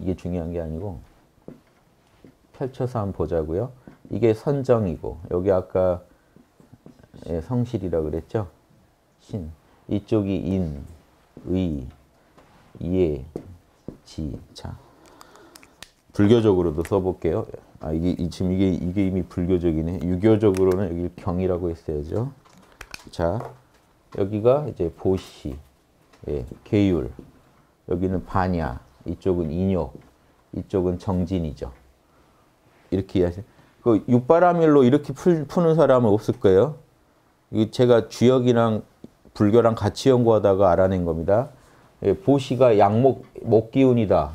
이게 중요한 게 아니고 펼쳐서 한 번 보자고요. 이게 선정이고 여기 아까 예, 성실이라고 그랬죠? 신. 이쪽이 인, 의, 예, 지, 자. 불교적으로도 써볼게요. 아 이게 이, 지금 이게 이게 이미 불교적이네. 유교적으로는 여기 경이라고 했어야죠. 자, 여기가 이제 보시, 예, 계율, 여기는 반야, 이쪽은 인욕, 이쪽은 정진이죠. 이렇게 이해하세요. 그 육바라밀로 이렇게 풀, 푸는 사람은 없을 거예요. 이 제가 주역이랑 불교랑 같이 연구하다가 알아낸 겁니다. 예, 보시가 양목 목기운이다.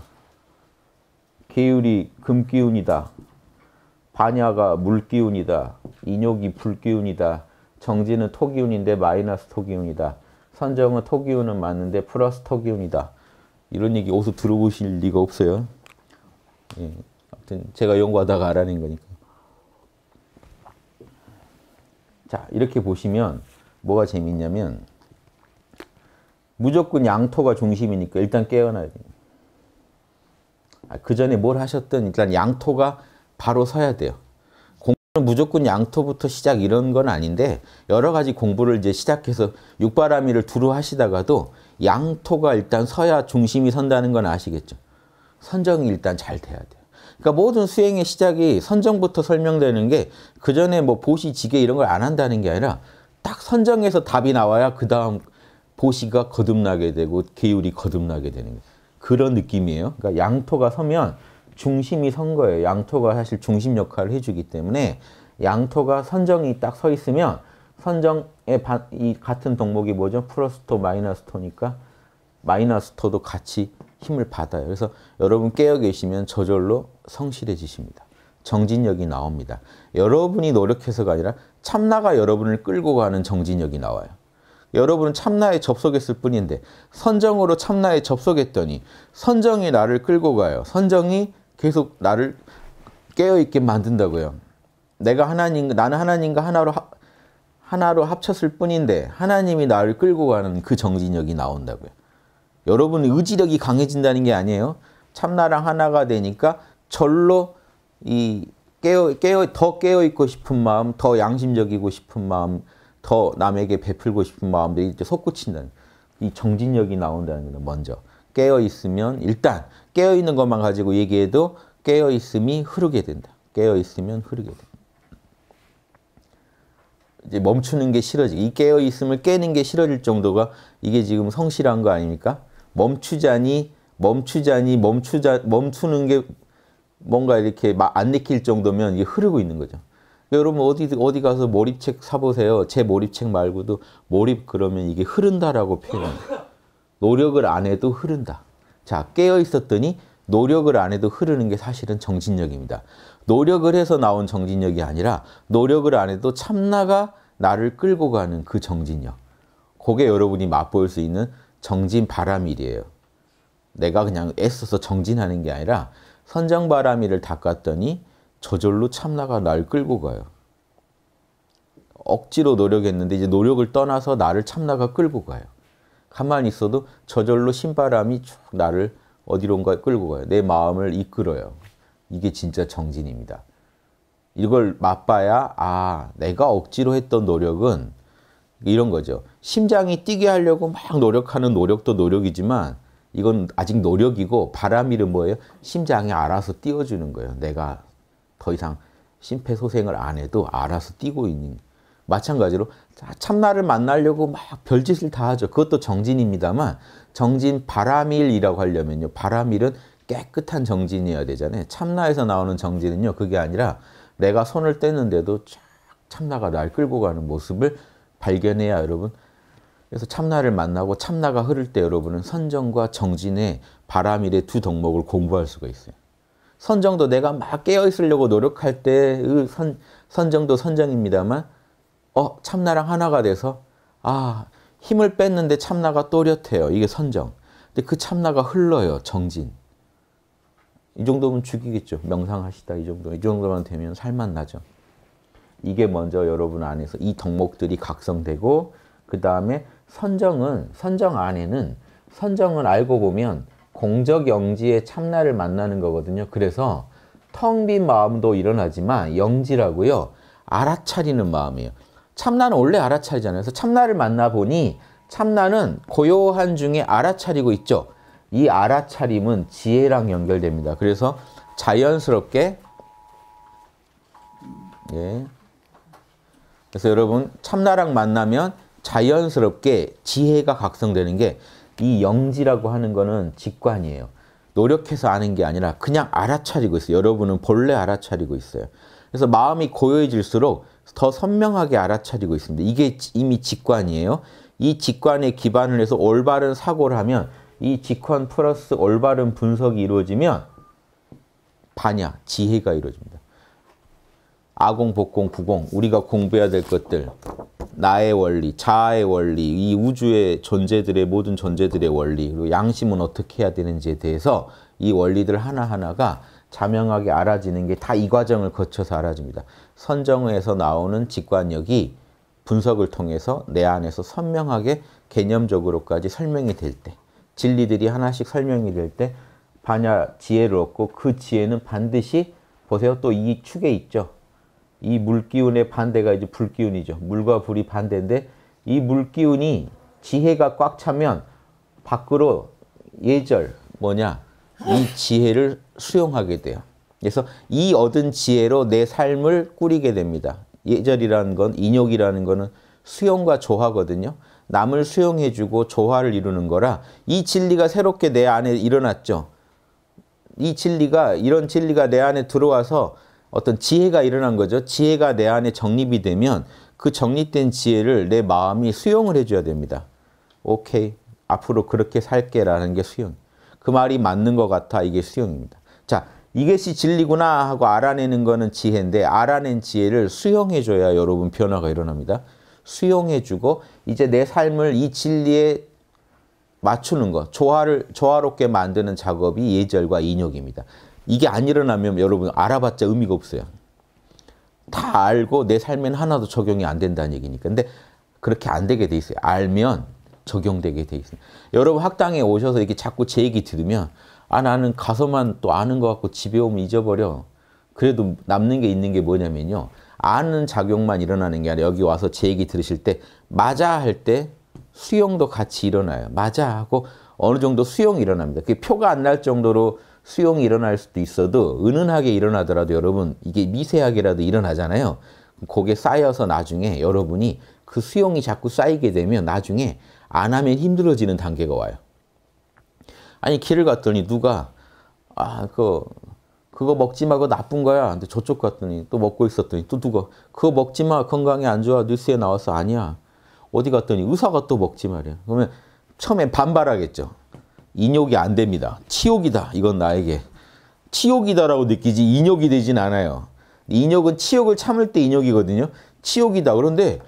계율이 금기운이다. 반야가 물기운이다. 인욕이 불기운이다. 정지는 토기운인데 마이너스 토기운이다. 선정은 토기운은 맞는데 플러스 토기운이다. 이런 얘기 어디서 들어보실 리가 없어요. 예. 아무튼 제가 연구하다가 알아낸 거니까. 자, 이렇게 보시면 뭐가 재밌냐면 무조건 양토가 중심이니까 일단 깨어나야 됩니 아, 그 전에 뭘 하셨든 일단 양토가 바로 서야 돼요. 무조건 양토부터 시작 이런 건 아닌데 여러 가지 공부를 이제 시작해서 육바라밀을 두루 하시다가도 양토가 일단 서야 중심이 선다는 건 아시겠죠. 선정이 일단 잘 돼야 돼요. 그러니까 모든 수행의 시작이 선정부터 설명되는 게 그 전에 뭐 보시, 지게 이런 걸 안 한다는 게 아니라 딱 선정해서 답이 나와야 그 다음 보시가 거듭나게 되고 계율이 거듭나게 되는 거예요. 그런 느낌이에요. 그러니까 양토가 서면 중심이 선거예요. 양토가 사실 중심 역할을 해주기 때문에 양토가 선정이 딱 서 있으면 선정의 바, 이 같은 동목이 뭐죠? 플러스토 마이너스토니까 마이너스토도 같이 힘을 받아요. 그래서 여러분 깨어 계시면 저절로 성실해지십니다. 정진력이 나옵니다. 여러분이 노력해서가 아니라 참나가 여러분을 끌고 가는 정진력이 나와요. 여러분은 참나에 접속했을 뿐인데 선정으로 참나에 접속했더니 선정이 나를 끌고 가요. 선정이 계속 나를 깨어있게 만든다고요. 내가 하나님, 나는 하나님과 하나로, 하, 하나로 합쳤을 뿐인데 하나님이 나를 끌고 가는 그 정진력이 나온다고요. 여러분 의지력이 강해진다는 게 아니에요. 참나랑 하나가 되니까 절로 이 깨어, 깨어, 더 깨어있고 싶은 마음, 더 양심적이고 싶은 마음, 더 남에게 베풀고 싶은 마음들이 이제 솟구친다는 이 정진력이 나온다는 거죠. 먼저 깨어있으면 일단 깨어있는 것만 가지고 얘기해도 깨어있음이 흐르게 된다. 깨어있으면 흐르게 된다. 이제 멈추는 게 싫어지고 이 깨어있음을 깨는 게 싫어질 정도가 이게 지금 성실한 거 아닙니까? 멈추자니 멈추자니 멈추자 멈추는 게 뭔가 이렇게 안 내킬 정도면 이게 흐르고 있는 거죠. 여러분 어디 어디 가서 몰입책 사보세요. 제 몰입책 말고도 몰입 그러면 이게 흐른다라고 표현 노력을 안 해도 흐른다. 자, 깨어 있었더니 노력을 안 해도 흐르는 게 사실은 정진력입니다 노력을 해서 나온 정신력이 아니라 노력을 안 해도 참나가 나를 끌고 가는 그 정신력. 그게 여러분이 맛볼 수 있는 정진 바람일이에요. 내가 그냥 애써서 정진하는 게 아니라 선장 바람이를 닦았더니 저절로 참나가 날 끌고 가요. 억지로 노력했는데 이제 노력을 떠나서 나를 참나가 끌고 가요. 가만히 있어도 저절로 신바람이 쭉 나를 어디론가 끌고 가요. 내 마음을 이끌어요. 이게 진짜 정진입니다. 이걸 맛봐야 아 내가 억지로 했던 노력은 이런 거죠. 심장이 뛰게 하려고 막 노력하는 노력도 노력이지만 이건 아직 노력이고 바람이란 뭐예요? 심장이 알아서 뛰어주는 거예요. 내가 더 이상 심폐소생을 안 해도 알아서 뛰고 있는 거예요. 마찬가지로 참나를 만나려고 막 별짓을 다 하죠. 그것도 정진입니다만 정진 바람일이라고 하려면요. 바람일은 깨끗한 정진이어야 되잖아요. 참나에서 나오는 정진은요. 그게 아니라 내가 손을 뗐는데도 쫙 참나가 날 끌고 가는 모습을 발견해야 여러분 그래서 참나를 만나고 참나가 흐를 때 여러분은 선정과 정진의 바람일의 두 덕목을 공부할 수가 있어요. 선정도 내가 막 깨어 있으려고 노력할 때 그 선, 선정도 선정입니다만 어, 참나랑 하나가 돼서 아, 힘을 뺐는데 참나가 또렷해요. 이게 선정. 근데 그 참나가 흘러요. 정진. 이 정도면 죽이겠죠. 명상하시다 이 정도. 이 정도만 되면 살만 나죠. 이게 먼저 여러분 안에서 이 덕목들이 각성되고 그 다음에 선정은 선정 안에는 선정을 알고 보면 공적 영지의 참나를 만나는 거거든요. 그래서 텅 빈 마음도 일어나지만 영지라고요. 알아차리는 마음이에요. 참나는 원래 알아차리잖아요. 그래서 참나를 만나보니 참나는 고요한 중에 알아차리고 있죠. 이 알아차림은 지혜랑 연결됩니다. 그래서 자연스럽게 예. 그래서 여러분 참나랑 만나면 자연스럽게 지혜가 각성되는 게 이 영지라고 하는 거는 직관이에요. 노력해서 아는 게 아니라 그냥 알아차리고 있어요. 여러분은 본래 알아차리고 있어요. 그래서 마음이 고요해질수록 더 선명하게 알아차리고 있습니다. 이게 이미 직관이에요. 이 직관에 기반을 해서 올바른 사고를 하면 이 직관 플러스 올바른 분석이 이루어지면 반야, 지혜가 이루어집니다. 아공, 복공, 구공, 우리가 공부해야 될 것들, 나의 원리, 자아의 원리, 이 우주의 존재들의 모든 존재들의 원리, 그리고 양심은 어떻게 해야 되는지에 대해서 이 원리들 하나하나가 자명하게 알아지는 게 다 이 과정을 거쳐서 알아집니다. 선정에서 나오는 직관력이 분석을 통해서 내 안에서 선명하게 개념적으로까지 설명이 될 때, 진리들이 하나씩 설명이 될 때, 반야 지혜를 얻고 그 지혜는 반드시 보세요. 또 이 축에 있죠. 이 물기운의 반대가 이제 불기운이죠. 물과 불이 반대인데 이 물기운이 지혜가 꽉 차면 밖으로 예절 뭐냐 이 지혜를 수용하게 돼요. 그래서 이 얻은 지혜로 내 삶을 꾸리게 됩니다. 예절이라는 건, 인욕이라는 거는 수용과 조화거든요. 남을 수용해주고 조화를 이루는 거라 이 진리가 새롭게 내 안에 일어났죠. 이 진리가, 이런 진리가 내 안에 들어와서 어떤 지혜가 일어난 거죠. 지혜가 내 안에 정립이 되면 그 정립된 지혜를 내 마음이 수용을 해줘야 됩니다. 오케이, 앞으로 그렇게 살게라는 게 수용. 그 말이 맞는 것 같아 이게 수용입니다. 이것이 진리구나 하고 알아내는 거는 지혜인데 알아낸 지혜를 수용해줘야 여러분 변화가 일어납니다. 수용해주고 이제 내 삶을 이 진리에 맞추는 것, 조화를 조화롭게 만드는 작업이 예절과 인욕입니다. 이게 안 일어나면 여러분 알아봤자 의미가 없어요. 다 알고 내 삶에는 하나도 적용이 안 된다는 얘기니까. 근데 그렇게 안 되게 돼 있어요. 알면 적용되게 돼 있어요. 여러분 학당에 오셔서 이렇게 자꾸 제 얘기 들으면 아 나는 가서만 또 아는 것 같고 집에 오면 잊어버려. 그래도 남는 게 있는 게 뭐냐면요. 아는 작용만 일어나는 게 아니라 여기 와서 제 얘기 들으실 때 맞아 할 때 수용도 같이 일어나요. 맞아 하고 어느 정도 수용이 일어납니다. 그게 표가 안 날 정도로 수용이 일어날 수도 있어도 은은하게 일어나더라도 여러분 이게 미세하게라도 일어나잖아요. 그게 쌓여서 나중에 여러분이 그 수용이 자꾸 쌓이게 되면 나중에 안 하면 힘들어지는 단계가 와요. 아니 길을 갔더니 누가 아 그 그거 먹지 마고 나쁜 거야. 근데 저쪽 갔더니 또 먹고 있었더니 또 누가 그거 먹지 마 건강에 안 좋아 뉴스에 나와서 아니야. 어디 갔더니 의사가 또 먹지 말이야. 그러면 처음에 반발하겠죠. 인욕이 안 됩니다. 치욕이다. 이건 나에게. 치욕이다라고 느끼지 인욕이 되진 않아요. 인욕은 치욕을 참을 때 인욕이거든요. 치욕이다. 그런데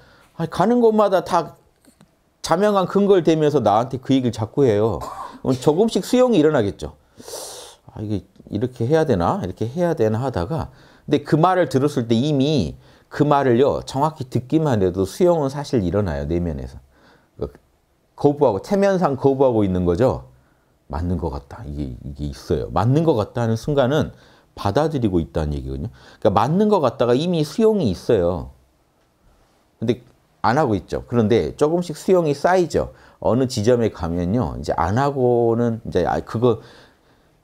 가는 곳마다 다 자명한 근거를 대면서 나한테 그 얘기를 자꾸 해요. 조금씩 수용이 일어나겠죠. 아, 이게 이렇게 해야 되나? 이렇게 해야 되나 하다가 근데 그 말을 들었을 때 이미 그 말을요 정확히 듣기만 해도 수용은 사실 일어나요 내면에서 그 거부하고 체면상 거부하고 있는 거죠 맞는 것 같다 이게 이게 있어요 맞는 것 같다 하는 순간은 받아들이고 있다는 얘기거든요 그러니까 맞는 것 같다가 이미 수용이 있어요 근데 안 하고 있죠 그런데 조금씩 수용이 쌓이죠 어느 지점에 가면요. 이제 안 하고는 이제 아, 그거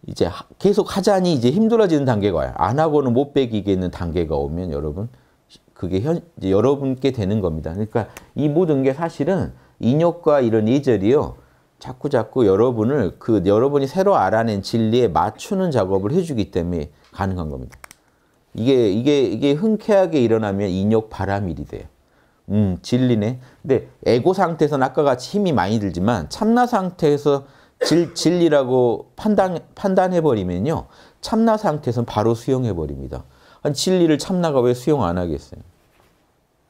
이제 계속 하자니 이제 힘들어지는 단계가 와요. 안 하고는 못 베기겠는 단계가 오면 여러분 그게 현, 여러분께 되는 겁니다. 그러니까 이 모든 게 사실은 인욕과 이런 예절이요. 자꾸 자꾸 여러분을 그 여러분이 새로 알아낸 진리에 맞추는 작업을 해주기 때문에 가능한 겁니다. 이게 이게 이게 흔쾌하게 일어나면 인욕 바람일이 돼요. 음, 진리네. 근데 에고 상태에서는 아까 같이 힘이 많이 들지만 참나 상태에서 질, 진리라고 판단, 판단해버리면요. 참나 상태에서는 바로 수용해버립니다. 아니, 진리를 참나가 왜 수용 안 하겠어요?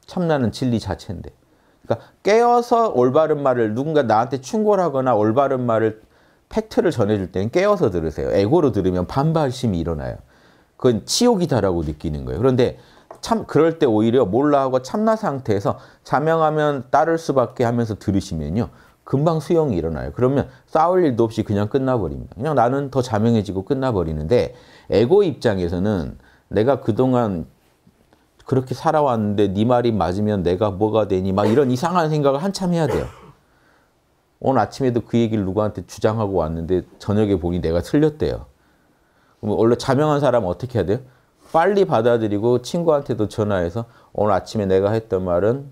참나는 진리 자체인데. 그러니까 깨어서 올바른 말을 누군가 나한테 충고하거나 올바른 말을 팩트를 전해줄 때는 깨어서 들으세요. 에고로 들으면 반발심이 일어나요. 그건 치욕이다라고 느끼는 거예요. 그런데 참 그럴 때 오히려 몰라하고 참나 상태에서 자명하면 따를 수밖에 하면서 들으시면요. 금방 수용이 일어나요. 그러면 싸울 일도 없이 그냥 끝나버립니다. 그냥 나는 더 자명해지고 끝나버리는데 에고 입장에서는 내가 그동안 그렇게 살아왔는데 네 말이 맞으면 내가 뭐가 되니 막 이런 이상한 생각을 한참 해야 돼요. 오늘 아침에도 그 얘기를 누구한테 주장하고 왔는데 저녁에 보니 내가 틀렸대요. 원래 자명한 사람 어떻게 해야 돼요? 빨리 받아들이고 친구한테도 전화해서 오늘 아침에 내가 했던 말은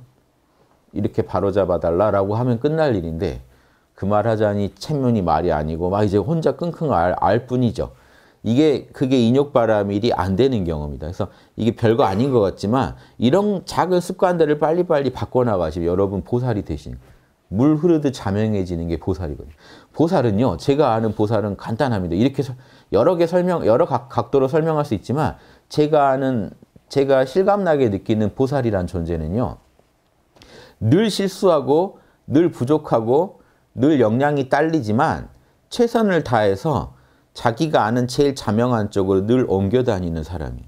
이렇게 바로잡아 달라라고 하면 끝날 일인데 그 말 하자니 체면이 말이 아니고 막 이제 혼자 끙끙 알, 알 뿐이죠. 이게 그게 인욕바람일이 안 되는 경험이다. 그래서 이게 별거 아닌 것 같지만 이런 작은 습관들을 빨리빨리 바꿔나가시면 여러분 보살이 되신 물 흐르듯 자명해지는 게 보살이거든요. 보살은요, 제가 아는 보살은 간단합니다. 이렇게 여러 개 설명, 여러 각, 각도로 설명할 수 있지만 제가 아는 제가 실감나게 느끼는 보살이란 존재는요. 늘 실수하고 늘 부족하고 늘 역량이 딸리지만 최선을 다해서 자기가 아는 제일 자명한 쪽으로 늘 옮겨다니는 사람이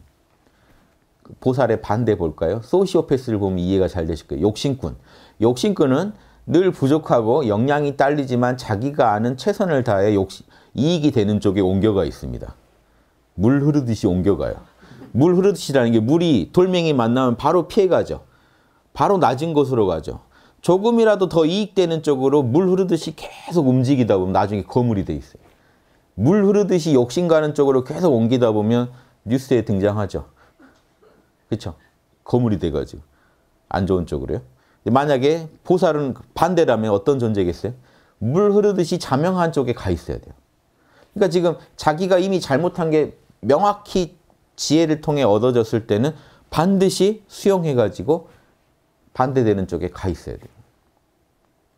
그 보살의 반대 볼까요? 소시오패스를 보면 이해가 잘 되실 거예요. 욕심꾼. 욕심꾼은 늘 부족하고 역량이 딸리지만 자기가 아는 최선을 다해 욕심, 이익이 되는 쪽에 옮겨가 있습니다. 물 흐르듯이 옮겨가요. 물 흐르듯이라는 게 물이 돌멩이 만나면 바로 피해가죠. 바로 낮은 곳으로 가죠. 조금이라도 더 이익되는 쪽으로 물 흐르듯이 계속 움직이다 보면 나중에 거물이 돼 있어요. 물 흐르듯이 욕심 가는 쪽으로 계속 옮기다 보면 뉴스에 등장하죠. 그렇죠? 거물이 돼가지고 안 좋은 쪽으로요. 만약에 보살은 반대라면 어떤 존재겠어요? 물 흐르듯이 자명한 쪽에 가 있어야 돼요. 그러니까 지금 자기가 이미 잘못한 게 명확히 지혜를 통해 얻어졌을 때는 반드시 수용해가지고 반대되는 쪽에 가 있어야 돼요.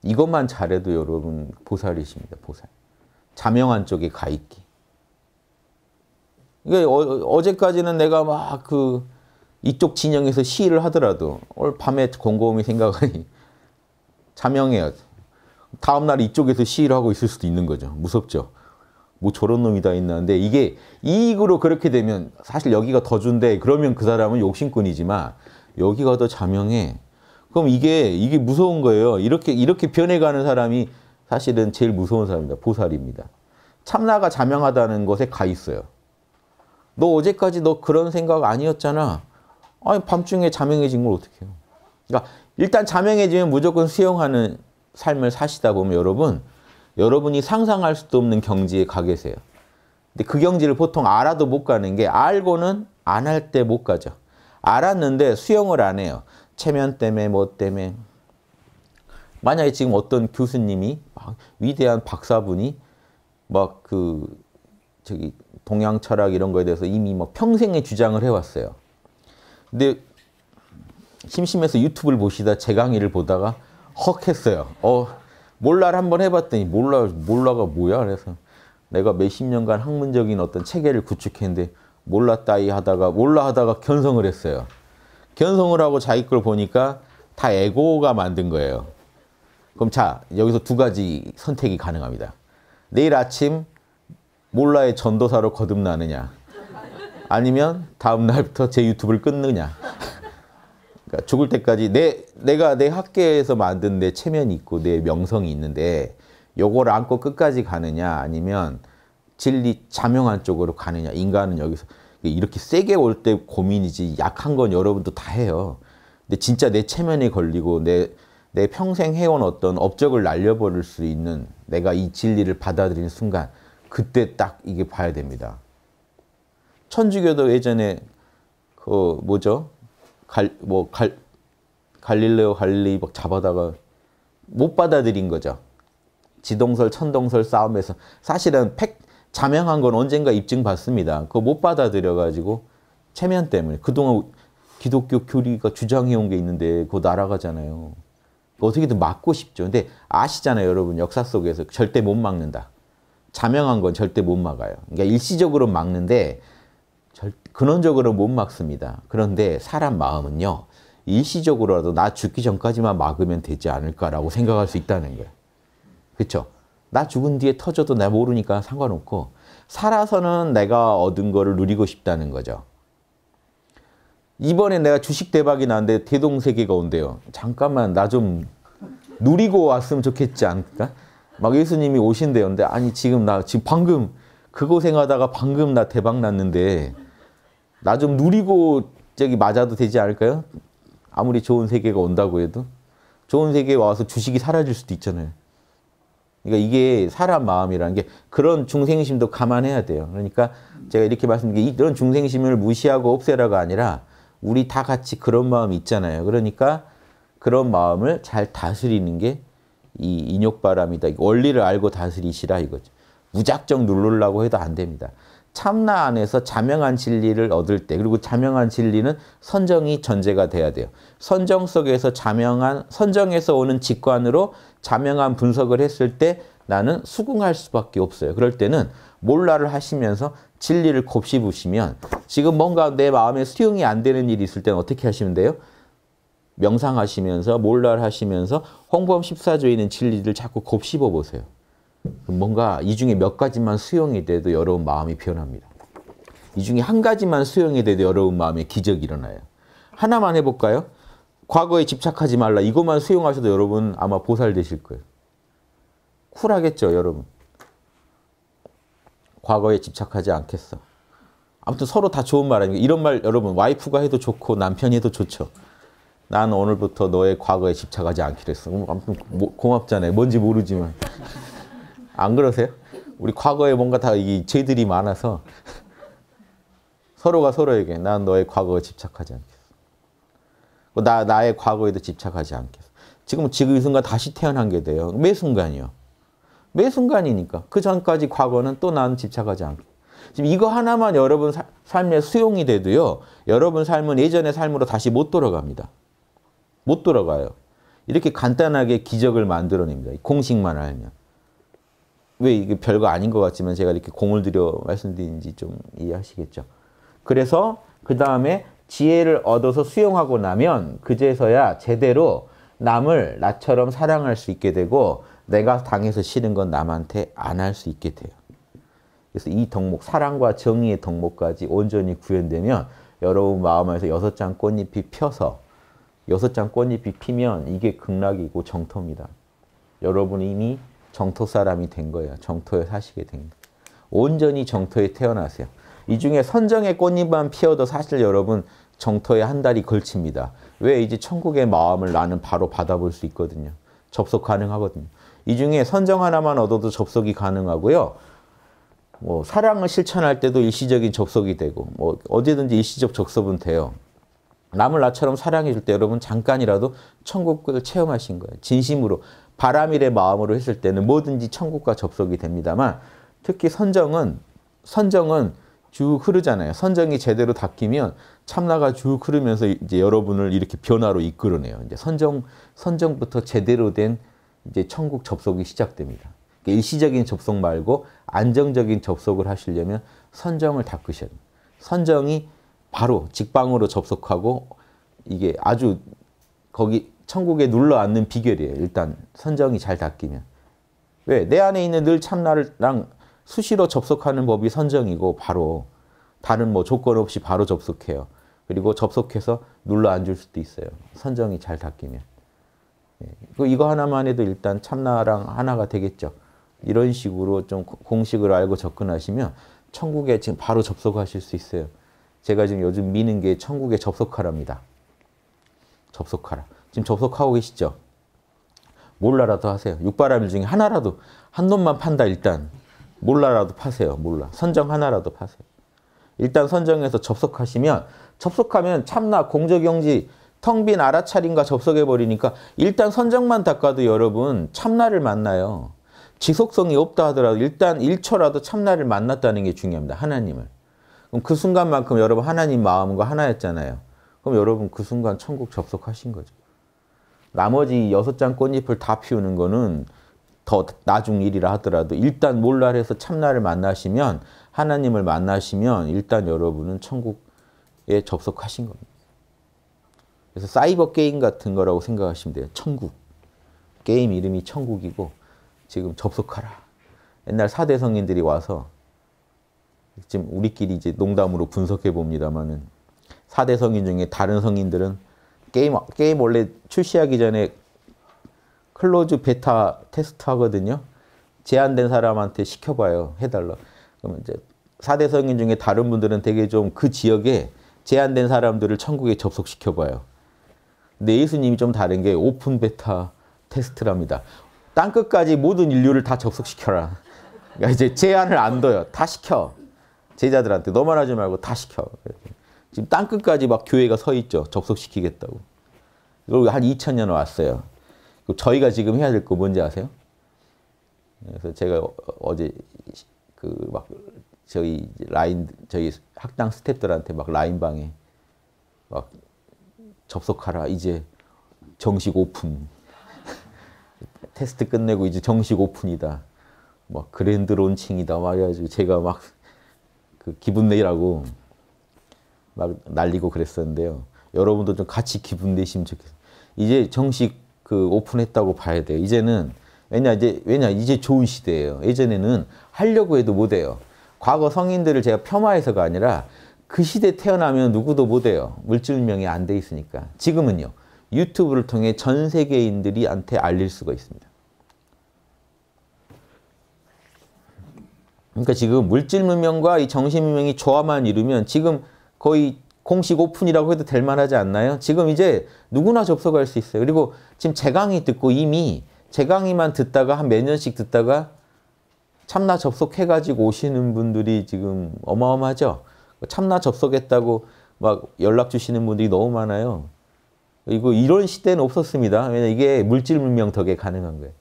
이것만 잘해도 여러분 보살이십니다. 보살. 자명한 쪽에 가 있기. 그러니까 어, 제까지는 내가 막 그 이쪽 진영에서 시위를 하더라도 오늘 밤에 곰곰이 생각하니 자명해야지. 다음날 이쪽에서 시위를 하고 있을 수도 있는 거죠. 무섭죠. 뭐 저런 놈이 다 있나는데 이게 이익으로 그렇게 되면 사실 여기가 더 준대 그러면 그 사람은 욕심꾼이지만 여기가 더 자명해 그럼 이게 이게 무서운 거예요 이렇게 이렇게 변해가는 사람이 사실은 제일 무서운 사람입니다 보살입니다 참나가 자명하다는 것에 가 있어요 너 어제까지 너 그런 생각 아니었잖아 아니 밤중에 자명해진 걸 어떻게 해요 그러니까 일단 자명해지면 무조건 수용하는 삶을 사시다 보면 여러분 여러분이 상상할 수도 없는 경지에 가 계세요. 근데 그 경지를 보통 알아도 못 가는 게 알고는 안 할 때 못 가죠. 알았는데 수용을 안 해요. 체면 때문에 뭐 때문에 만약에 지금 어떤 교수님이 위대한 박사분이 막 그 저기 동양 철학 이런 거에 대해서 이미 뭐 평생의 주장을 해왔어요. 근데 심심해서 유튜브를 보시다 제 강의를 보다가 헉 했어요. 어 몰라를 한번 해봤더니 몰라 몰라가 뭐야 그래서 내가 몇십 년간 학문적인 어떤 체계를 구축했는데 몰라 따위 하다가 몰라 하다가 견성을 했어요. 견성을 하고 자기 걸 보니까 다 에고가 만든 거예요. 그럼 자 여기서 두 가지 선택이 가능합니다. 내일 아침 몰라의 전도사로 거듭나느냐 아니면 다음 날부터 제 유튜브를 끊느냐 그러니까 죽을 때까지 내 내가 내 학계에서 만든 내 체면이 있고 내 명성이 있는데 요걸 안고 끝까지 가느냐 아니면 진리 자명한 쪽으로 가느냐 인간은 여기서 이렇게 세게 올 때 고민이지 약한 건 여러분도 다 해요. 근데 진짜 내체면이 걸리고 내 내 평생 해온 어떤 업적을 날려버릴 수 있는 내가 이 진리를 받아들이는 순간 그때 딱 이게 봐야 됩니다. 천주교도 예전에 그 뭐죠? 갈, 뭐 갈, 갈릴레오 갈릴리 막 잡아다가 못 받아들인 거죠. 지동설, 천동설 싸움에서 사실은 팩, 자명한 건 언젠가 입증받습니다. 그거 못 받아들여가지고 체면 때문에 그동안 기독교 교리가 주장해온 게 있는데 그거 날아가잖아요. 어떻게든 막고 싶죠. 근데 아시잖아요, 여러분. 역사 속에서 절대 못 막는다. 자명한 건 절대 못 막아요. 그러니까 일시적으로 막는데 근원적으로 못 막습니다. 그런데 사람 마음은요, 일시적으로라도 나 죽기 전까지만 막으면 되지 않을까라고 생각할 수 있다는 거예요. 그렇죠? 나 죽은 뒤에 터져도 내 모르니까 상관없고 살아서는 내가 얻은 거를 누리고 싶다는 거죠. 이번에 내가 주식 대박이 나는데 대동세계가 온대요. 잠깐만 나 좀 누리고 왔으면 좋겠지 않을까? 막 예수님이 오신대요. 근데 아니 지금 나 지금 방금 그 고생하다가 방금 나 대박 났는데 나좀 누리고 저기 맞아도 되지 않을까요? 아무리 좋은 세계가 온다고 해도 좋은 세계에 와서 주식이 사라질 수도 있잖아요. 그러니까 이게 사람 마음이라는 게 그런 중생심도 감안해야 돼요. 그러니까 제가 이렇게 말씀드린 게 이런 중생심을 무시하고 없애라가 아니라 우리 다 같이 그런 마음이 있잖아요. 그러니까 그런 마음을 잘 다스리는 게 이 인욕바람이다. 원리를 알고 다스리시라 이거죠. 무작정 누르려고 해도 안 됩니다. 참나 안에서 자명한 진리를 얻을 때 그리고 자명한 진리는 선정이 전제가 돼야 돼요. 선정 속에서 자명한 선정에서 오는 직관으로 자명한 분석을 했을 때 나는 수긍할 수밖에 없어요. 그럴 때는 몰라를 하시면서 진리를 곱씹으시면 지금 뭔가 내 마음에 수용이 안 되는 일이 있을 때는 어떻게 하시면 돼요? 명상하시면서 몰라를 하시면서 홍범 14조에 있는 진리를 자꾸 곱씹어 보세요. 뭔가 이 중에 몇 가지만 수용이 돼도 여러운 마음이 변합니다. 이 중에 한 가지만 수용이 돼도 여러운 마음에 기적이 일어나요. 하나만 해볼까요? 과거에 집착하지 말라. 이것만 수용하셔도 여러분 아마 보살되실 거예요. 쿨하겠죠, 여러분. 과거에 집착하지 않겠어. 아무튼 서로 다 좋은 말 아닙니까? 이런 말 여러분 와이프가 해도 좋고 남편이 해도 좋죠. 난 오늘부터 너의 과거에 집착하지 않기로 했어. 음, 아무튼 뭐, 고맙잖아요. 뭔지 모르지만. 안 그러세요? 우리 과거에 뭔가 다이 죄들이 많아서 서로가 서로에게 난 너의 과거에 집착하지 않겠어. 뭐 나, 나의 과거에도 집착하지 않겠어. 지금, 지금 이 순간 다시 태어난 게 돼요. 매 순간이요. 매 순간이니까. 그 전까지 과거는 또나 집착하지 않겠 지금 이거 하나만 여러분 사, 삶에 수용이 돼도요. 여러분 삶은 예전의 삶으로 다시 못 돌아갑니다. 못 돌아가요. 이렇게 간단하게 기적을 만들어냅니다. 공식만 알면. 왜 이게 별거 아닌 것 같지만 제가 이렇게 공을 들여 말씀드리는지 좀 이해하시겠죠. 그래서 그 다음에 지혜를 얻어서 수용하고 나면 그제서야 제대로 남을 나처럼 사랑할 수 있게 되고 내가 당해서 싫은 건 남한테 안 할 수 있게 돼요. 그래서 이 덕목, 사랑과 정의의 덕목까지 온전히 구현되면 여러분 마음 에서 여섯 장 꽃잎이 펴서 여섯 장 꽃잎이 피면 이게 극락이고 정토입니다. 여러분 이 이미 정토 사람이 된 거예요. 정토에 사시게 된 거예요. 온전히 정토에 태어나세요. 이 중에 선정의 꽃잎만 피어도 사실 여러분 정토에 한 달이 걸칩니다. 왜 이제 천국의 마음을 나는 바로 받아볼 수 있거든요. 접속 가능하거든요. 이 중에 선정 하나만 얻어도 접속이 가능하고요. 뭐 사랑을 실천할 때도 일시적인 접속이 되고 뭐 어디든지 일시적 접속은 돼요. 남을 나처럼 사랑해 줄 때 여러분 잠깐이라도 천국을 체험하신 거예요. 진심으로 바람일의 마음으로 했을 때는 뭐든지 천국과 접속이 됩니다만 특히 선정은 선정은 쭉 흐르잖아요. 선정이 제대로 닦이면 참나가 쭉 흐르면서 이제 여러분을 이렇게 변화로 이끌어내요. 이제 선정 선정부터 제대로 된 이제 천국 접속이 시작됩니다. 그러니까 일시적인 접속 말고 안정적인 접속을 하시려면 선정을 닦으셔야 돼요. 선정이 바로 직방으로 접속하고 이게 아주 거기 천국에 눌러 앉는 비결이에요. 일단 선정이 잘 닦이면. 왜? 내 안에 있는 늘 참나랑 수시로 접속하는 법이 선정이고 바로 다른 뭐 조건 없이 바로 접속해요. 그리고 접속해서 눌러 앉을 수도 있어요. 선정이 잘 닦이면. 네. 그 이거 하나만 해도 일단 참나랑 하나가 되겠죠. 이런 식으로 좀 공식을 알고 접근하시면 천국에 지금 바로 접속하실 수 있어요. 제가 지금 요즘 미는 게 천국에 접속하랍니다. 접속하라. 지금 접속하고 계시죠? 몰라라도 하세요. 육바라밀 중에 하나라도 한 놈만 판다 일단 몰라라도 파세요. 몰라. 선정 하나라도 파세요. 일단 선정해서 접속하시면 접속하면 참나 공적영지 텅 빈 알아차림과 접속해버리니까 일단 선정만 닦아도 여러분 참나를 만나요. 지속성이 없다 하더라도 일단 1초라도 참나를 만났다는 게 중요합니다. 하나님을. 그럼 그 순간만큼 여러분 하나님 마음과 하나였잖아요. 그럼 여러분 그 순간 천국 접속하신 거죠. 나머지 여섯 장 꽃잎을 다 피우는 거는 더 나중 일이라 하더라도 일단 몰라해서 참나를 만나시면 하나님을 만나시면 일단 여러분은 천국에 접속하신 겁니다. 그래서 사이버 게임 같은 거라고 생각하시면 돼요. 천국. 게임 이름이 천국이고 지금 접속하라. 옛날 사대성인들이 와서 지금 우리끼리 이제 농담으로 분석해 봅니다만은 사대 성인 중에 다른 성인들은 게임 게임 원래 출시하기 전에 클로즈 베타 테스트 하거든요. 제한된 사람한테 시켜봐요. 해달라. 그러면 이제 4대 성인 중에 다른 분들은 되게 좀 그 지역에 제한된 사람들을 천국에 접속시켜봐요. 근데 예수님이 좀 다른 게 오픈 베타 테스트랍니다. 땅 끝까지 모든 인류를 다 접속시켜라. 그러니까 이제 제한을 안 둬요. 다 시켜. 제자들한테 너만 하지 말고 다 시켜. 지금 땅끝까지 막 교회가 서 있죠. 접속시키겠다고. 그리고 한 2000년 왔어요. 저희가 지금 해야 될 거 뭔지 아세요? 그래서 제가 어, 어제 그 막 저희 라인 저희 학당 스태프들한테 막 라인방에 막 접속하라 이제 정식 오픈 테스트 끝내고 이제 정식 오픈이다 막 그랜드 론칭이다 말해가지고 제가 막 그 기분 내라고 막 날리고 그랬었는데요. 여러분도 좀 같이 기분 내시면 좋겠어요. 이제 정식 그 오픈했다고 봐야 돼요. 이제는 왜냐 이제 왜냐 이제 좋은 시대예요. 예전에는 하려고 해도 못 해요. 과거 성인들을 제가 폄하해서가 아니라 그 시대 태어나면 누구도 못 해요. 물질명이 안 돼 있으니까. 지금은요. 유튜브를 통해 전 세계인들이한테 알릴 수가 있습니다. 그러니까 지금 물질 문명과 이 정신 문명이 조화만 이루면 지금 거의 공식 오픈이라고 해도 될 만하지 않나요? 지금 이제 누구나 접속할 수 있어요. 그리고 지금 제 강의 듣고 이미 제 강의만 듣다가 한 몇 년씩 듣다가 참나 접속해가지고 오시는 분들이 지금 어마어마하죠? 참나 접속했다고 막 연락 주시는 분들이 너무 많아요. 이거 이런 시대는 없었습니다. 왜냐 이게 물질 문명 덕에 가능한 거예요.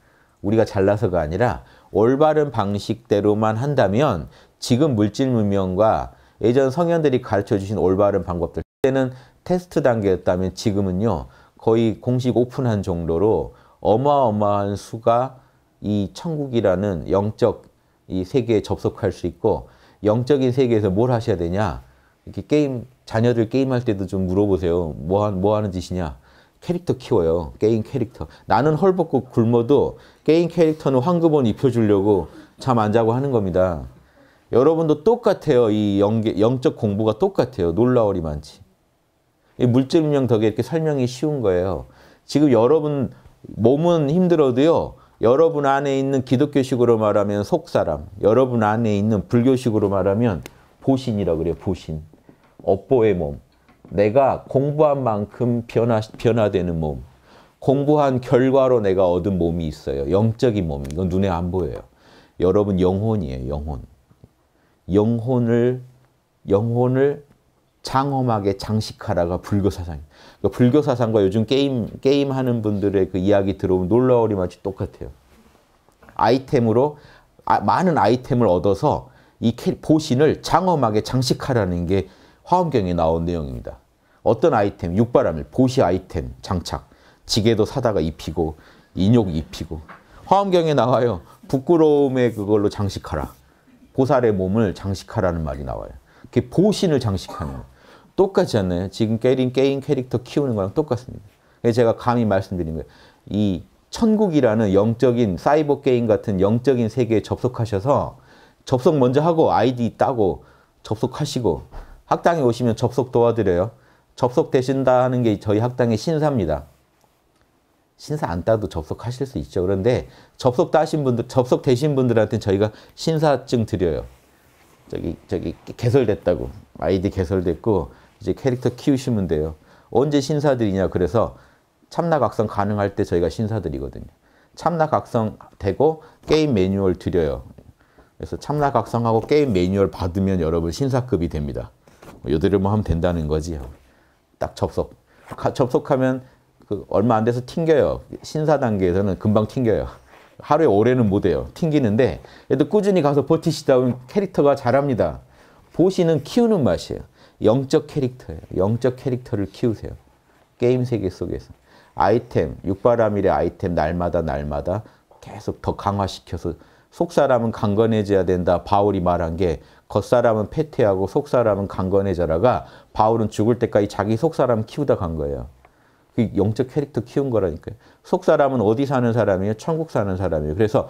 우리가 잘나서가 아니라 올바른 방식대로만 한다면 지금 물질 문명과 예전 성현들이 가르쳐 주신 올바른 방법들 때는 테스트 단계였다면 지금은요 거의 공식 오픈한 정도로 어마어마한 수가 이 천국이라는 영적 이 세계에 접속할 수 있고 영적인 세계에서 뭘 하셔야 되냐 이렇게 게임 자녀들 게임할 때도 좀 물어보세요 뭐, 뭐 하는 짓이냐 캐릭터 키워요 게임 캐릭터 나는 헐벗고 굶어도 게임 캐릭터는 황금원 입혀주려고 잠 안 자고 하는 겁니다 여러분도 똑같아요. 이 영계, 영적 공부가 똑같아요. 놀라워리 많지. 물질명 덕에 이렇게 설명이 쉬운 거예요. 지금 여러분 몸은 힘들어도요. 여러분 안에 있는 기독교식으로 말하면 속사람, 여러분 안에 있는 불교식으로 말하면 보신이라고 그래요. 보신. 업보의 몸. 내가 공부한 만큼 변화, 변화되는 몸. 공부한 결과로 내가 얻은 몸이 있어요. 영적인 몸. 이건 눈에 안 보여요. 여러분 영혼이에요. 영혼. 영혼을 영혼을 장엄하게 장식하라가 불교 사상. 그러니까 불교 사상과 요즘 게임 게임 하는 분들의 그 이야기 들어온 놀라워리 마치 똑같아요. 아이템으로 아, 많은 아이템을 얻어서 이 보신을 장엄하게 장식하라는 게 화엄경에 나온 내용입니다. 어떤 아이템, 육바람일, 보시 아이템 장착, 지게도 사다가 입히고 인욕 입히고 화엄경에 나와요. 부끄러움의 그걸로 장식하라. 보살의 몸을 장식하라는 말이 나와요. 그게 보신을 장식하는 거예요. 똑같지 않나요? 지금 게임, 게임 캐릭터 키우는 거랑 똑같습니다. 제가 감히 말씀드린 거예요. 이 천국이라는 영적인 사이버 게임 같은 영적인 세계에 접속하셔서 접속 먼저 하고 아이디 따고 접속하시고 학당에 오시면 접속 도와드려요. 접속되신다는 게 저희 학당의 신사입니다. 신사 안 따도 접속하실 수 있죠. 그런데 접속 따신 분들, 접속 되신 분들한테 저희가 신사증 드려요. 저기, 저기, 개설됐다고. 아이디 개설됐고, 이제 캐릭터 키우시면 돼요. 언제 신사들이냐. 그래서 참나각성 가능할 때 저희가 신사들이거든요. 참나각성 되고 게임 매뉴얼 드려요. 그래서 참나각성하고 게임 매뉴얼 받으면 여러분 신사급이 됩니다. 요대로 뭐 하면 된다는 거지요. 딱 접속. 접속하면 그 얼마 안 돼서 튕겨요. 신사 단계에서는 금방 튕겨요. 하루에 오래는 못 해요. 튕기는데 그도 꾸준히 가서 버티시다 보면 캐릭터가 자랍니다. 보시는 키우는 맛이에요. 영적 캐릭터예요. 영적 캐릭터를 키우세요. 게임 세계 속에서. 아이템, 육바라밀의 아이템 날마다 날마다 계속 더 강화시켜서 속사람은 강건해져야 된다. 바울이 말한 게 겉사람은 패퇴하고 속사람은 강건해져라가 바울은 죽을 때까지 자기 속사람 키우다 간 거예요. 그 영적 캐릭터 키운 거라니까요. 속 사람은 어디 사는 사람이에요? 천국 사는 사람이에요. 그래서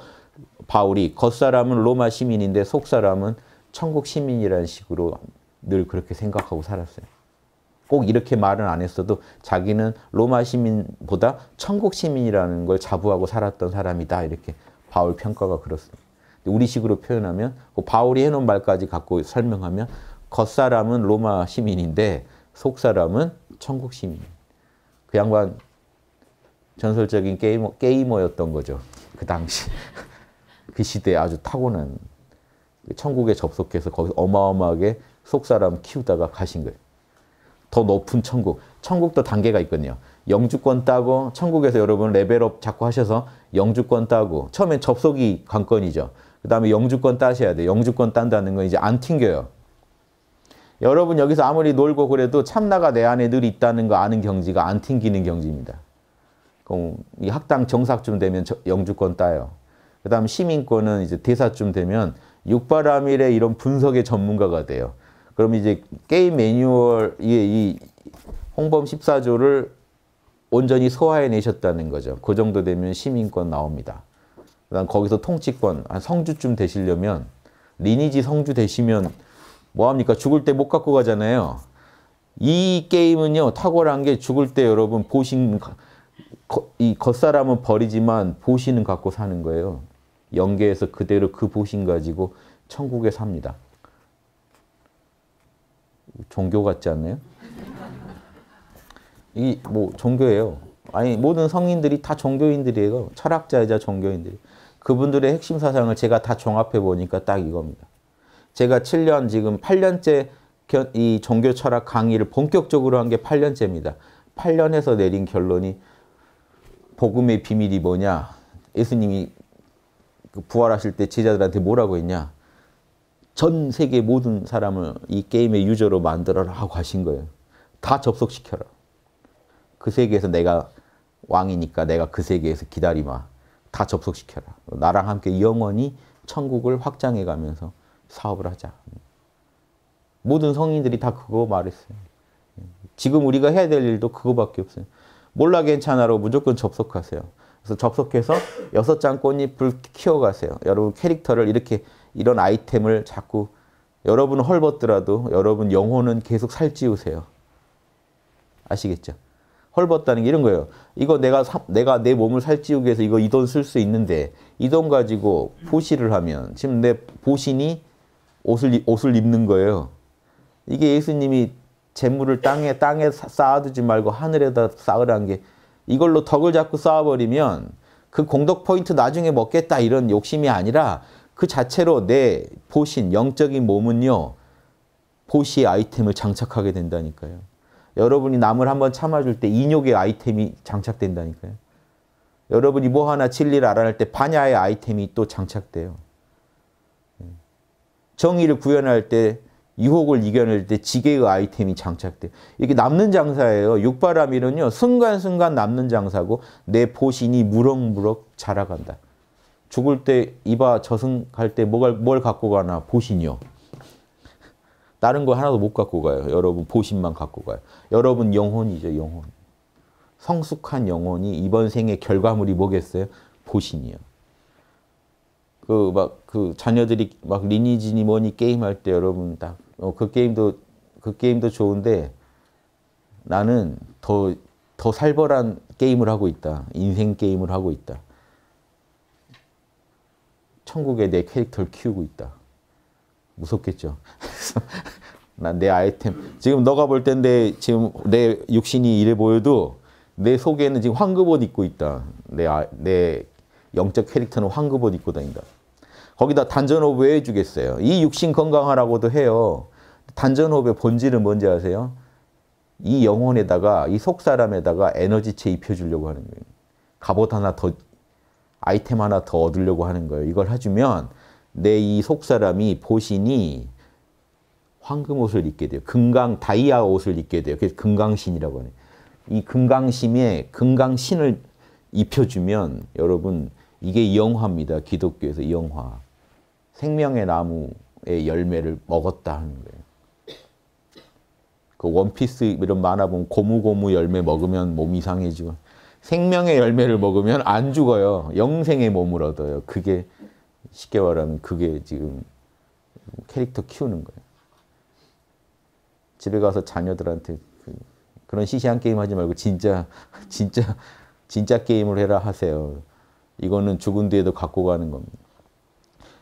바울이 겉사람은 로마 시민인데 속사람은 천국 시민이라는 식으로 늘 그렇게 생각하고 살았어요. 꼭 이렇게 말은 안 했어도 자기는 로마 시민보다 천국 시민이라는 걸 자부하고 살았던 사람이다. 이렇게 바울 평가가 그렇습니다. 우리식으로 표현하면 그 바울이 해놓은 말까지 갖고 설명하면 겉사람은 로마 시민인데 속사람은 천국 시민입니다. 그 양반 전설적인 게이머, 게이머였던 거죠. 그 당시. 그 시대에 아주 타고난 그 천국에 접속해서 거기서 어마어마하게 속사람 키우다가 가신 거예요. 더 높은 천국. 천국도 단계가 있거든요. 영주권 따고 천국에서 여러분 레벨업 자꾸 하셔서 영주권 따고 처음엔 접속이 관건이죠. 그 다음에 영주권 따셔야 돼요. 영주권 딴다는 건 이제 안 튕겨요. 여러분 여기서 아무리 놀고 그래도 참나가 내 안에 늘 있다는 거 아는 경지가 안 튕기는 경지입니다. 그럼 이 학당 정사쯤 되면 영주권 따요. 그 다음 시민권은 이제 대사쯤 되면 육바라밀의 이런 분석의 전문가가 돼요. 그럼 이제 게임 매뉴얼의 이 홍범 14조를 온전히 소화해내셨다는 거죠. 그 정도 되면 시민권 나옵니다. 그 다음 거기서 통치권, 한 성주쯤 되시려면 리니지 성주 되시면 뭐합니까? 죽을 때 못 갖고 가잖아요. 이 게임은요, 탁월한 게 죽을 때 여러분 보신, 이 겉사람은 버리지만 보신은 갖고 사는 거예요. 영계에서 그대로 그 보신 가지고 천국에 삽니다. 종교 같지 않나요? 이뭐 종교예요. 아니 모든 성인들이 다 종교인들이에요. 철학자이자 종교인들이. 그분들의 핵심 사상을 제가 다 종합해 보니까 딱 이겁니다. 제가 7년 지금 8년째 이 종교 철학 강의를 본격적으로 한 게 8년째입니다. 8년에서 내린 결론이 복음의 비밀이 뭐냐? 예수님이 그 부활하실 때 제자들한테 뭐라고 했냐? 전 세계 모든 사람을 이 게임의 유저로 만들어라고 하신 거예요. 다 접속시켜라. 그 세계에서 내가 왕이니까 내가 그 세계에서 기다리마. 다 접속시켜라. 나랑 함께 영원히 천국을 확장해가면서 사업을 하자. 모든 성인들이 다 그거 말했어요. 지금 우리가 해야 될 일도 그거밖에 없어요. 몰라 괜찮아로 무조건 접속하세요. 그래서 접속해서 여섯 장 꽃잎을 키워가세요. 여러분 캐릭터를 이렇게 이런 아이템을 자꾸 여러분 헐벗더라도 여러분 영혼은 계속 살찌우세요. 아시겠죠? 헐벗다는 게 이런 거예요. 이거 내가 사, 내가 내 몸을 살찌우기 위해서 이거 이 돈 쓸 수 있는데 이 돈 가지고 보시를 하면 지금 내 보신이 옷을, 옷을 입는 거예요. 이게 예수님이 재물을 땅에, 땅에 쌓아두지 말고 하늘에다 쌓으라는 게 이걸로 덕을 잡고 쌓아버리면 그 공덕 포인트 나중에 먹겠다 이런 욕심이 아니라 그 자체로 내 보신, 영적인 몸은요. 보시 아이템을 장착하게 된다니까요. 여러분이 남을 한번 참아줄 때 인욕의 아이템이 장착된다니까요. 여러분이 뭐 하나 진리를 알아낼 때 반야의 아이템이 또 장착돼요. 정의를 구현할 때 유혹을 이겨낼 때 지게의 아이템이 장착돼. 이게 남는 장사예요. 육바라밀은요. 순간순간 남는 장사고 내 보신이 무럭무럭 자라간다. 죽을 때 이봐 저승할 때 뭘, 뭘 갖고 가나 보신이요. 다른 거 하나도 못 갖고 가요. 여러분 보신만 갖고 가요. 여러분 영혼이죠. 영혼. 성숙한 영혼이 이번 생의 결과물이 뭐겠어요? 보신이요. 그 막그 그 자녀들이 막 리니지니 뭐니 게임 할 때 여러분 다그 어, 그 게임도 그 게임도 좋은데 나는 더 더 살벌한 게임을 하고 있다. 인생 게임을 하고 있다. 천국에 내 캐릭터를 키우고 있다. 무섭겠죠. 난내 아이템 지금 너가 볼 텐데 지금 내 육신이 이래 보여도 내 속에는 지금 황금옷 입고 있다. 내, 아, 내 영적 캐릭터는 황금옷 입고 다닌다. 거기다 단전호흡 왜 해주겠어요? 이 육신 건강하라고도 해요. 단전호흡의 본질은 뭔지 아세요? 이 영혼에다가 이 속사람에다가 에너지체 입혀주려고 하는 거예요. 갑옷 하나 더 아이템 하나 더 얻으려고 하는 거예요. 이걸 해주면 내 이 속사람이 보신이 황금 옷을 입게 돼요. 금강 다이아 옷을 입게 돼요. 그래서 금강신이라고 하는 이 금강심에 금강신을 입혀주면 여러분 이게 영화입니다. 기독교에서 영화. 생명의 나무의 열매를 먹었다 하는 거예요. 그 원피스 이런 만화 보면 고무고무 열매 먹으면 몸 이상해지고 생명의 열매를 먹으면 안 죽어요. 영생의 몸을 얻어요. 그게 쉽게 말하면 그게 지금 캐릭터 키우는 거예요. 집에 가서 자녀들한테 그 그런 시시한 게임 하지 말고 진짜 진짜 진짜 게임을 해라 하세요. 이거는 죽은 뒤에도 갖고 가는 겁니다.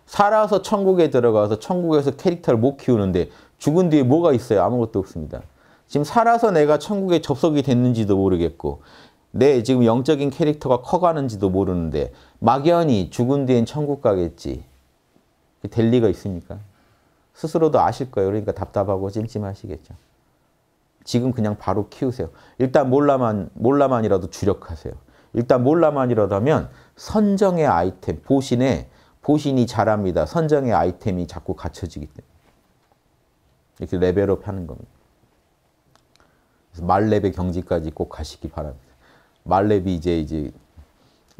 살아서 천국에 들어가서 천국에서 캐릭터를 못 키우는데 죽은 뒤에 뭐가 있어요? 아무것도 없습니다. 지금 살아서 내가 천국에 접속이 됐는지도 모르겠고 내 지금 영적인 캐릭터가 커가는지도 모르는데 막연히 죽은 뒤엔 천국 가겠지. 될 리가 있습니까? 스스로도 아실 거예요. 그러니까 답답하고 찜찜하시겠죠. 지금 그냥 바로 키우세요. 일단 몰라만, 몰라만이라도 주력하세요. 일단 몰라만이라도 하면 선정의 아이템, 보신에 보신이 잘합니다. 선정의 아이템이 자꾸 갖춰지기 때문에. 이렇게 레벨업 하는 겁니다. 말렙의 경지까지 꼭 가시기 바랍니다. 말렙이 이제 이제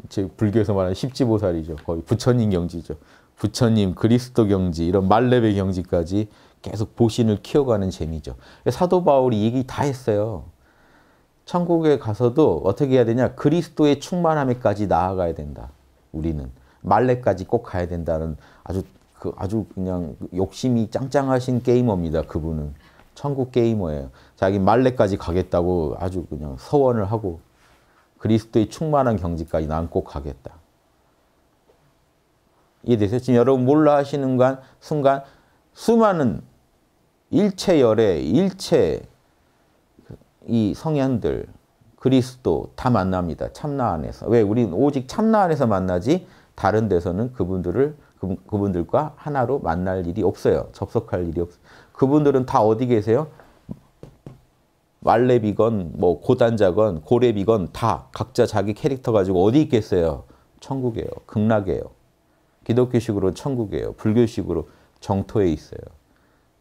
제 불교에서 말하는 십지보살이죠. 거의 부처님 경지죠. 부처님, 그리스도 경지 이런 말렙의 경지까지 계속 보신을 키워가는 재미죠. 사도 바울이 얘기 다 했어요. 천국에 가서도 어떻게 해야 되냐? 그리스도의 충만함에까지 나아가야 된다. 우리는. 말레까지 꼭 가야 된다는 아주 그 아주 그냥 욕심이 짱짱하신 게이머입니다. 그분은 천국 게이머예요. 자기 말레까지 가겠다고 아주 그냥 서원을 하고 그리스도의 충만한 경지까지 난 꼭 가겠다. 이해되세요? 지금 여러분 몰라 하시는 순간 수많은 일체열애, 일체 이 성현들, 그리스도 다 만납니다. 참나 안에서. 왜? 우리는 오직 참나 안에서 만나지 다른 데서는 그분들을 그, 분들과 하나로 만날 일이 없어요. 접속할 일이 없어요. 그분들은 다 어디 계세요? 말렙이건 뭐 고단자건 고렙이건 다 각자 자기 캐릭터 가지고 어디 있겠어요? 천국이에요. 극락이에요. 기독교식으로 천국이에요. 불교식으로 정토에 있어요.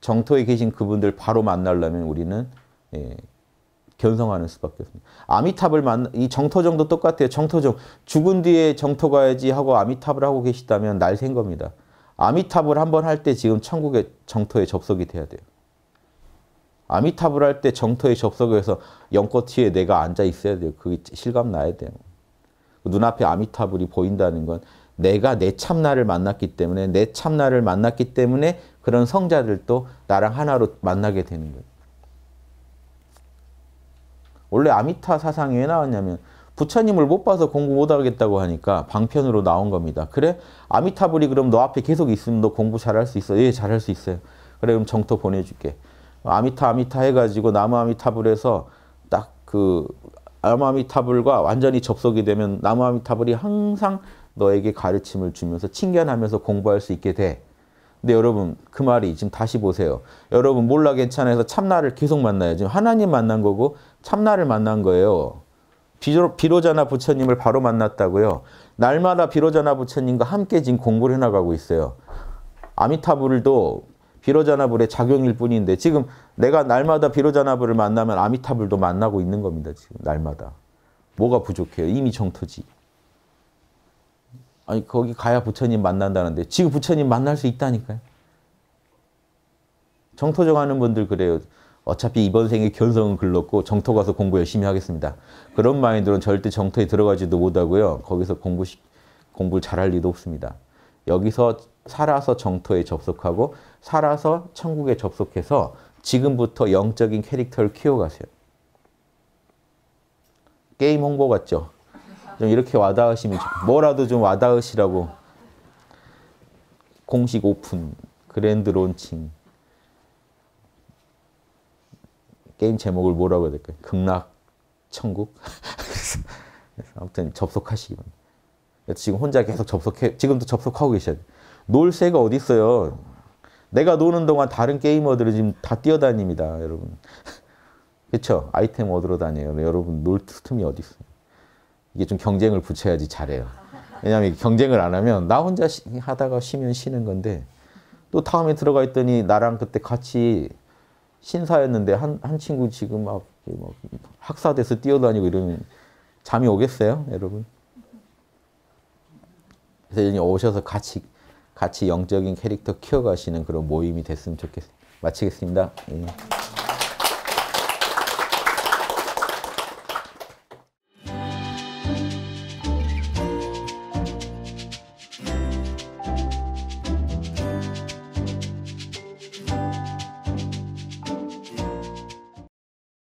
정토에 계신 그분들 바로 만나려면 우리는 예, 견성하는 수밖에 없습니다. 아미탑을 만, 이 정토정도 똑같아요. 정토정. 죽은 뒤에 정토 가야지 하고 아미탑을 하고 계시다면 날샌 겁니다. 아미탑을 한번 할 때 지금 천국의 정토에 접속이 돼야 돼요. 아미탑을 할 때 정토에 접속해서 연꽃티에 내가 앉아 있어야 돼요. 그게 실감 나야 돼요. 눈앞에 아미타이 보인다는 건 내가 내 참나를 만났기 때문에 내 참나를 만났기 때문에 그런 성자들도 나랑 하나로 만나게 되는 거예요. 원래 아미타 사상이 왜 나왔냐면 부처님을 못 봐서 공부 못 하겠다고 하니까 방편으로 나온 겁니다. 그래? 아미타불이 그럼 너 앞에 계속 있으면 너 공부 잘할 수 있어? 예, 잘할 수 있어요. 그래, 그럼 정토 보내줄게. 아미타, 아미타 해가지고 나무 아미타불에서 딱그 나무 아미타불과 완전히 접속이 되면 나무 아미타불이 항상 너에게 가르침을 주면서 칭견하면서 공부할 수 있게 돼. 근데 여러분 그 말이 지금 다시 보세요. 여러분 몰라 괜찮아서 참나를 계속 만나요. 지금 하나님 만난 거고 참나를 만난 거예요. 비로, 자나 부처님을 바로 만났다고요. 날마다 비로자나 부처님과 함께 지금 공부를 해나가고 있어요. 아미타불도 비로자나불의 작용일 뿐인데 지금 내가 날마다 비로자나불을 만나면 아미타불도 만나고 있는 겁니다. 지금 날마다. 뭐가 부족해요? 이미 정토지. 아니 거기 가야 부처님 만난다는데 지금 부처님 만날 수 있다니까요. 정토정 하는 분들 그래요. 어차피 이번 생에 견성은 글렀고 정토 가서 공부 열심히 하겠습니다. 그런 마인드는 절대 정토에 들어가지도 못하고요. 거기서 공부 공부를 잘할 리도 없습니다. 여기서 살아서 정토에 접속하고 살아서 천국에 접속해서 지금부터 영적인 캐릭터를 키워가세요. 게임 홍보 같죠? 좀 이렇게 와닿으시면 뭐라도 좀 와닿으시라고 공식 오픈, 그랜드 론칭 게임 제목을 뭐라고 해야 될까요? 극락 천국? 그래서, 아무튼 접속하시기 바랍니다. 지금 혼자 계속 접속해, 지금도 접속하고 계셔야 돼놀 새가 어디 있어요? 내가 노는 동안 다른 게이머들은 지금 다 뛰어다닙니다, 여러분. 그렇죠? 아이템 얻으러 다녀요. 여러분 놀 틈이 어디 있어요? 이게 좀 경쟁을 붙여야지 잘해요. 왜냐하면 경쟁을 안 하면 나 혼자 하다가 쉬면 쉬는 건데 또 다음에 들어가 있더니 나랑 그때 같이 신사였는데 한, 한 친구 지금 막, 막 뭐 학사 돼서 뛰어다니고 이러면 잠이 오겠어요, 여러분? 그래서 오셔서 같이 같이 영적인 캐릭터 키워가시는 그런 모임이 됐으면 좋겠습니다. 마치겠습니다. 예.